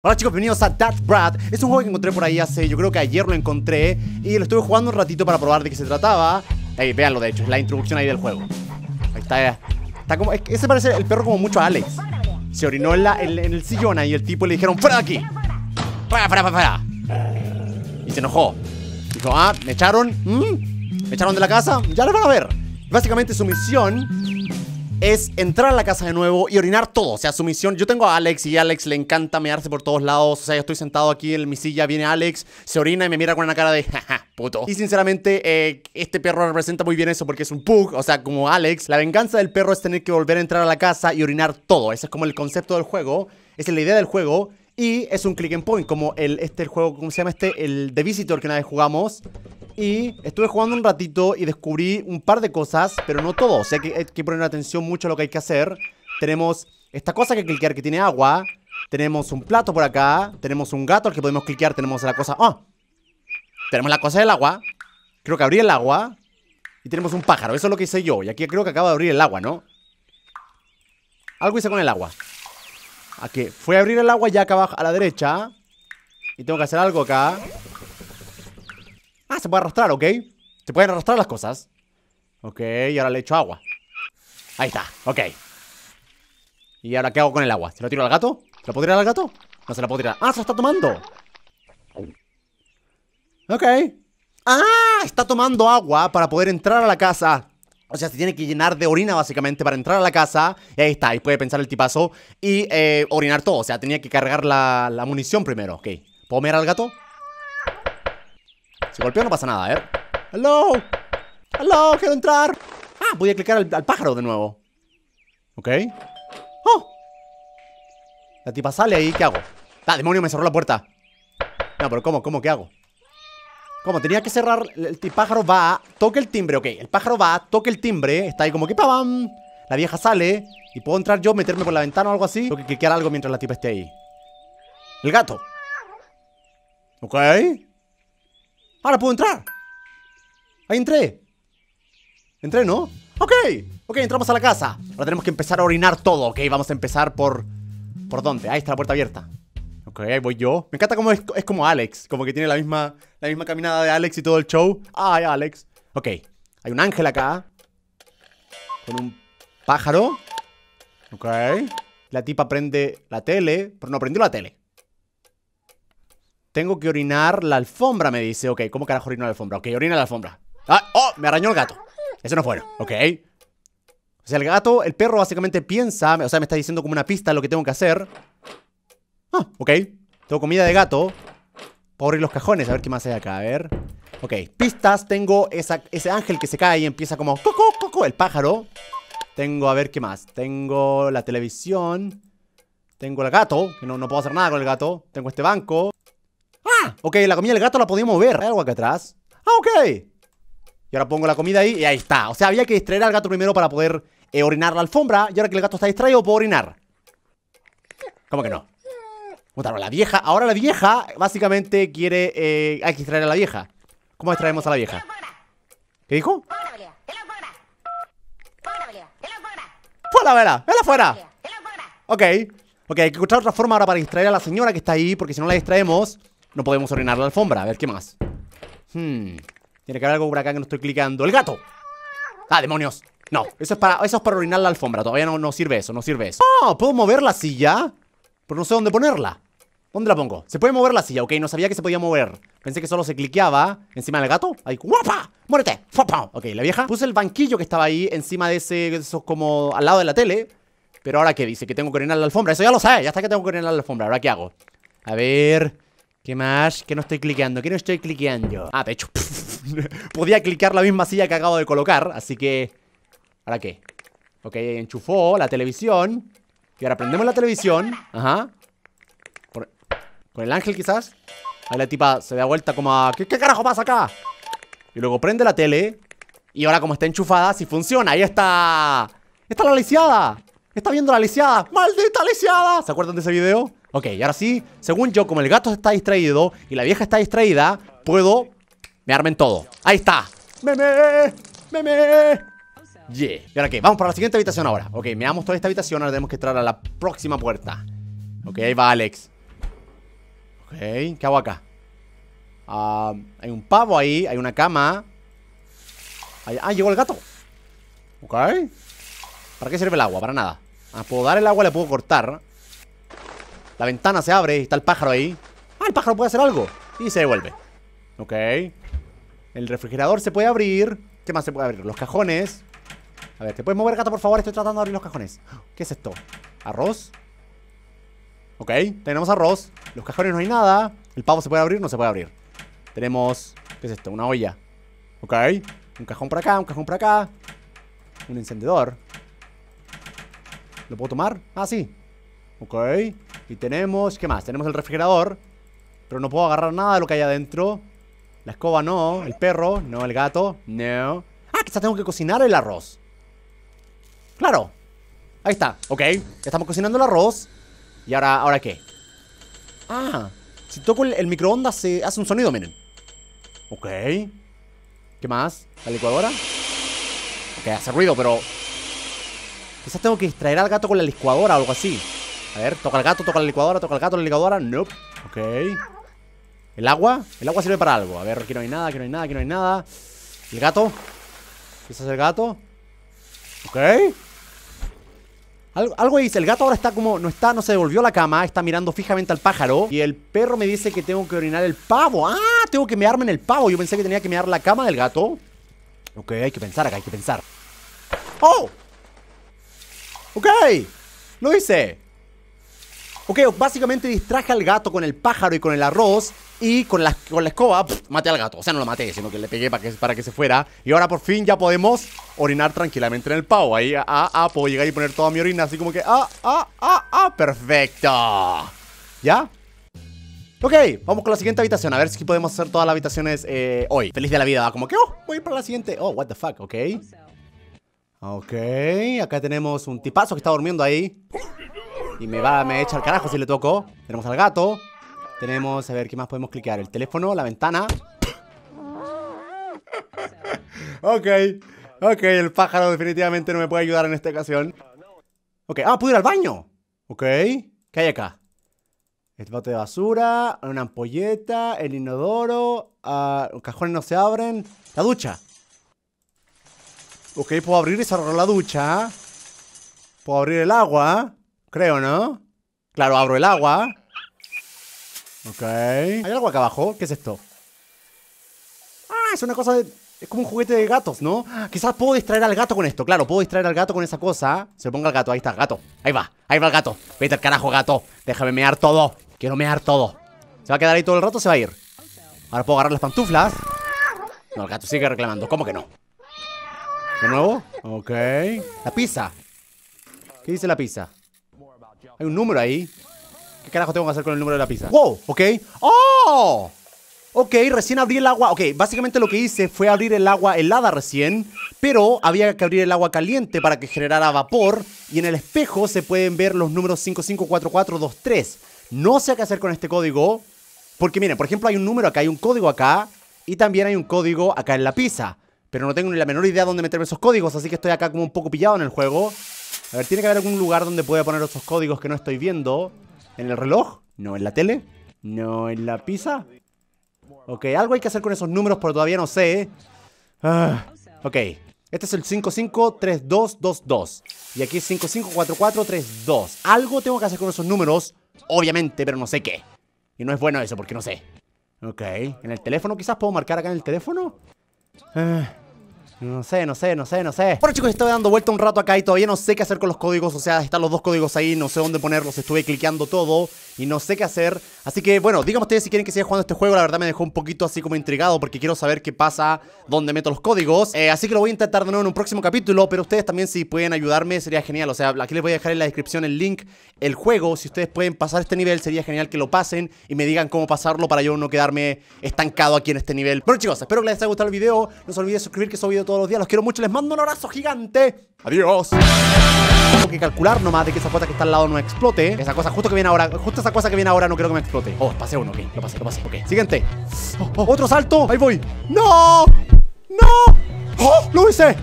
Hola chicos, bienvenidos a Dark Brad. Es un juego que encontré por ahí hace, yo creo que ayer lo encontré y lo estuve jugando un ratito para probar de qué se trataba. Ahí, véanlo de hecho, es la introducción ahí del juego. Ahí está, está como, ese parece el perro como mucho a Alex. Se orinó en, la, en, el sillón ahí y el tipo le dijeron, fuera de aquí. Fuera, fuera, fuera, Y se enojó. Dijo, ah, me echaron, ¿Mm? me echaron de la casa, ya lo van a ver. Básicamente su misión es entrar a la casa de nuevo y orinar todo. O sea, su misión. Yo tengo a Alex y a Alex le encanta mearse por todos lados. O sea, yo estoy sentado aquí en mi silla, viene Alex, se orina y me mira con una cara de jaja, puto. Y sinceramente, eh, este perro representa muy bien eso porque es un pug. O sea, como Alex, la venganza del perro es tener que volver a entrar a la casa y orinar todo. Ese es como el concepto del juego. Esa es la idea del juego. Y es un click and point, como el, este el juego, ¿cómo se llama este? El The Visitor que una vez jugamos, y estuve jugando un ratito y descubrí un par de cosas, pero no todo. O sea que hay que poner atención mucho a lo que hay que hacer. Tenemos esta cosa que cliquear que tiene agua. Tenemos un plato por acá. Tenemos un gato al que podemos cliquear. Tenemos la cosa... ¡Oh! Tenemos la cosa del agua. Creo que abrí el agua. Y tenemos un pájaro. Eso es lo que hice yo. Y aquí creo que acaba de abrir el agua, ¿no? Algo hice con el agua. Aquí. Fue a abrir el agua ya acá abajo a la derecha. Y tengo que hacer algo acá. Ah, se puede arrastrar, ok. Se pueden arrastrar las cosas. Ok, y ahora le echo agua. Ahí está, ok. ¿Y ahora qué hago con el agua? ¿Se lo tiro al gato? ¿Se lo puedo tirar al gato? No se la puedo tirar. ¡Ah, se lo está tomando! Ok. ¡Ah! Está tomando agua para poder entrar a la casa. O sea, se tiene que llenar de orina básicamente para entrar a la casa. Y ahí está, ahí puede pensar el tipazo. Y eh, orinar todo. O sea, tenía que cargar la, la munición primero. Ok. ¿Puedo mirar al gato? Si golpeo no pasa nada, ¿eh? ¡Hello! ¡Hello! ¡Quiero entrar! Ah, voy a clicar al, pájaro de nuevo. Ok. ¡Oh! La tipa sale ahí, ¿qué hago? ¡Ah, demonio! Me cerró la puerta. No, pero ¿cómo? ¿Cómo? ¿Qué hago? ¿Cómo? Tenía que cerrar. El, pájaro va, toque el timbre, ok. El pájaro va, toque el timbre. Está ahí como que ¡pam! La vieja sale. Y puedo entrar yo, meterme por la ventana o algo así. Tengo que algo mientras la tipa esté ahí. El gato. Ok. Ahora puedo entrar. Ahí entré. Entré, ¿no? Ok. Ok, entramos a la casa. Ahora tenemos que empezar a orinar todo. Ok, vamos a empezar por... ¿Por dónde? Ahí está la puerta abierta. Ok, voy yo. Me encanta cómo es, es, como Alex. Como que tiene la misma, la misma caminada de Alex y todo el show. Ay, Alex. Ok. Hay un ángel acá. Con un pájaro. Ok. La tipa prende la tele. Pero no prendió la tele. Tengo que orinar la alfombra, me dice. Ok, ¿cómo carajo orino la alfombra? Ok, orina la alfombra. ¡Ah! ¡Oh! Me arañó el gato. Eso no fue bueno. Ok. O sea, el gato, el perro básicamente piensa, o sea, me está diciendo como una pista lo que tengo que hacer. Ah, ok. Tengo comida de gato. Puedo abrir los cajones, a ver qué más hay acá, a ver. Ok, pistas, tengo esa, ese ángel que se cae y empieza como coco, coco, el pájaro. Tengo, a ver qué más. Tengo la televisión. Tengo el gato, que no, no puedo hacer nada con el gato. Tengo este banco. Ok, la comida del gato la podía mover. Hay algo aquí atrás. Ah, ok. Y ahora pongo la comida ahí y ahí está. O sea, había que distraer al gato primero para poder eh, orinar la alfombra. Y ahora que el gato está distraído, puedo orinar. ¿Cómo que no? Bueno, la vieja. Ahora la vieja básicamente quiere. Eh, hay que distraer a la vieja. ¿Cómo distraemos a la vieja? ¿Qué dijo? ¡Fuera, vela! ¡Vela fuera! Ok. Ok, hay que encontrar otra forma ahora para distraer a la señora que está ahí, porque si no la distraemos, no podemos orinar la alfombra, a ver qué más Hmm, tiene que haber algo por acá que no estoy clicando ¡El gato! ¡Ah, demonios! No, eso es para, eso es para orinar la alfombra Todavía no, no sirve eso, no sirve eso Oh, ¿Puedo mover la silla? Pero no sé dónde ponerla ¿Dónde la pongo? Se puede mover la silla, ok, no sabía que se podía mover Pensé que solo se cliqueaba encima del gato Ahí, ¡guapa! ¡Muérete! Ok, la vieja Puse el banquillo que estaba ahí encima de ese, esos como al lado de la tele Pero ahora qué dice, que tengo que orinar la alfombra Eso ya lo sé! ya está que tengo que orinar la alfombra Ahora qué hago A ver... ¿Qué más? ¿Qué no estoy cliqueando, ¿Qué no estoy cliqueando Ah, de hecho, podía clicar la misma silla que acabo de colocar Así que... ¿Ahora qué? Ok, enchufó la televisión Y ahora prendemos la televisión Ajá Con el ángel quizás Ahí la tipa se da vuelta como a... ¿Qué, carajo pasa acá? Y luego prende la tele Y ahora como está enchufada, sí funciona Ahí está... Está la lisiada Está viendo la lisiada ¡Maldita lisiada! ¿Se acuerdan de ese video? Ok, y ahora sí, según yo, como el gato está distraído y la vieja está distraída, puedo Me armen todo. Ahí está. Meme, meme. Yeah. ¿Y ahora qué? Vamos para la siguiente habitación ahora. Ok, meamos toda esta habitación, ahora tenemos que entrar a la próxima puerta. Ok, ahí va Alex. Ok, ¿qué hago acá? Ah, hay un pavo ahí, hay una cama. Ahí, ah, llegó el gato. Ok. ¿Para qué sirve el agua? Para nada. Ah, puedo dar el agua, le puedo cortar. La ventana se abre y está el pájaro ahí. Ah, el pájaro puede hacer algo. Y se devuelve. Ok. El refrigerador se puede abrir. ¿Qué más se puede abrir? Los cajones. A ver, ¿te puedes mover, gato, por favor? Estoy tratando de abrir los cajones. ¿Qué es esto? ¿Arroz? Ok, tenemos arroz. Los cajones no hay nada. ¿El pavo se puede abrir? No se puede abrir. Tenemos... ¿Qué es esto? Una olla. Ok. Un cajón por acá, un cajón por acá. Un encendedor. ¿Lo puedo tomar? Ah, sí. Ok. Y tenemos, ¿qué más? Tenemos el refrigerador Pero no puedo agarrar nada de lo que hay adentro La escoba no, el perro No, el gato, no Ah, quizás tengo que cocinar el arroz Claro Ahí está, ok Estamos cocinando el arroz ¿Y ahora, ahora qué? Ah, si toco el, microondas se hace un sonido, miren Ok ¿Qué más? ¿La licuadora? Ok, hace ruido, pero... Quizás tengo que distraer al gato con la licuadora o algo así a ver, toca el gato, toca la licuadora, toca el gato, la licuadora Nope, ok ¿El agua? El agua sirve para algo A ver, aquí no hay nada, aquí no hay nada, aquí no hay nada ¿El gato? ¿qué es el gato? Ok algo dice, el gato ahora está como, no está, no se devolvió la cama Está mirando fijamente al pájaro Y el perro me dice que tengo que orinar el pavo ¡Ah! Tengo que mearme en el pavo Yo pensé que tenía que mear la cama del gato Ok, hay que pensar acá, hay que pensar ¡Oh! Ok Lo hice Ok, básicamente distraje al gato con el pájaro y con el arroz y con la, con la escoba maté al gato. O sea, no lo maté, sino que le pegué para que, para que se fuera. Y ahora por fin ya podemos orinar tranquilamente en el pavo. Ahí, ah, ah, ah puedo llegar y poner toda mi orina así como que, ah, ah, ah, ah, perfecto. ¿Ya? Ok, vamos con la siguiente habitación. A ver si podemos hacer todas las habitaciones eh, hoy. Feliz de la vida. Como que, oh, voy a ir para la siguiente. Oh, what the fuck, ok. Ok, acá tenemos un tipazo que está durmiendo ahí. Y me va, me echa al carajo si le toco. Tenemos al gato. Tenemos, a ver, ¿qué más podemos cliquear? El teléfono, la ventana. ok, ok, el pájaro definitivamente no me puede ayudar en esta ocasión. Ok, ah, puedo ir al baño. Ok, ¿qué hay acá? El bote de basura, una ampolleta, el inodoro, ah, los cajones no se abren, la ducha. Ok, puedo abrir y cerrar la ducha. Puedo abrir el agua. Creo, ¿no? Claro, abro el agua. Ok. ¿Hay algo acá abajo? ¿Qué es esto? Ah, es una cosa de... Es como un juguete de gatos, ¿no? Ah, quizás puedo distraer al gato con esto. Claro, puedo distraer al gato con esa cosa. Se ponga el gato. Ahí está, gato. Ahí va. Ahí va el gato. Vete al carajo, gato. Déjame mear todo. Quiero mear todo. Se va a quedar ahí todo el rato, o se va a ir. Ahora puedo agarrar las pantuflas. No, el gato sigue reclamando. ¿Cómo que no? ¿De nuevo? Ok. La pizza. ¿Qué dice la pizza? Hay un número ahí. ¿Qué carajo tengo que hacer con el número de la pizza? ¡Wow! ¿Ok? ¡Oh! Ok, recién abrí el agua. Ok, básicamente lo que hice fue abrir el agua helada recién, pero había que abrir el agua caliente para que generara vapor. Y en el espejo se pueden ver los números 554423. No sé qué hacer con este código, porque miren, por ejemplo, hay un número acá, hay un código acá, y también hay un código acá en la pizza. Pero no tengo ni la menor idea dónde meterme esos códigos, así que estoy acá como un poco pillado en el juego. A ver, tiene que haber algún lugar donde pueda poner esos códigos que no estoy viendo. ¿En el reloj? ¿No en la tele? ¿No en la pizza? Ok, algo hay que hacer con esos números, pero todavía no sé. Ah, ok, este es el 553222. Y aquí es 554432. Algo tengo que hacer con esos números, obviamente, pero no sé qué. Y no es bueno eso, porque no sé. Ok, ¿en el teléfono quizás puedo marcar acá en el teléfono? Ah. No sé, no sé, no sé, no sé. Bueno chicos, estaba dando vuelta un rato acá y todavía no sé qué hacer con los códigos. O sea, están los dos códigos ahí, no sé dónde ponerlos. Estuve cliqueando todo y no sé qué hacer. Así que bueno, díganme ustedes si quieren que siga jugando este juego. La verdad me dejó un poquito así como intrigado porque quiero saber qué pasa, dónde meto los códigos. Eh, así que lo voy a intentar de nuevo en un próximo capítulo. Pero ustedes también si pueden ayudarme sería genial. O sea, aquí les voy a dejar en la descripción el link, el juego. Si ustedes pueden pasar este nivel sería genial que lo pasen y me digan cómo pasarlo para yo no quedarme estancado aquí en este nivel. Bueno chicos, espero que les haya gustado el video. No se olviden suscribir que soy video todos los días. Los quiero mucho. Les mando un abrazo gigante. Adiós. Tengo que calcular nomás de que esa puerta que está al lado no explote. Esa cosa justo que viene ahora, justo esa cosa que viene ahora no quiero que me explote. Oh, pasé uno, ok. Lo pasé, lo pasé. Ok. Siguiente. Oh, oh. otro salto. Ahí voy. ¡No! ¡No! ¡Oh! ¡Lo hice!